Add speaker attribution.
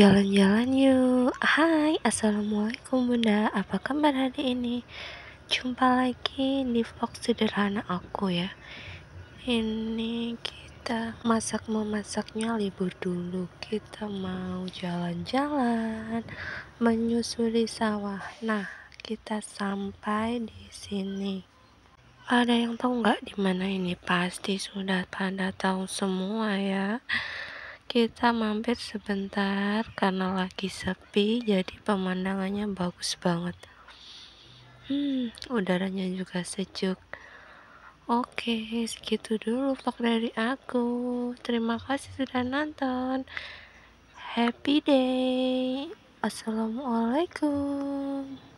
Speaker 1: Jalan-jalan yuk Hai assalamualaikum bunda Apa kabar hari ini Jumpa lagi di vlog sederhana aku ya Ini kita masak memasaknya libur dulu Kita mau jalan-jalan Menyusuri sawah Nah kita sampai di sini ada yang tahu nggak di mana ini pasti sudah pada tahu semua ya kita mampir sebentar karena lagi sepi jadi pemandangannya bagus banget. Hmm, udaranya juga sejuk. Oke, segitu dulu vlog dari aku. Terima kasih sudah nonton. Happy day. Assalamualaikum.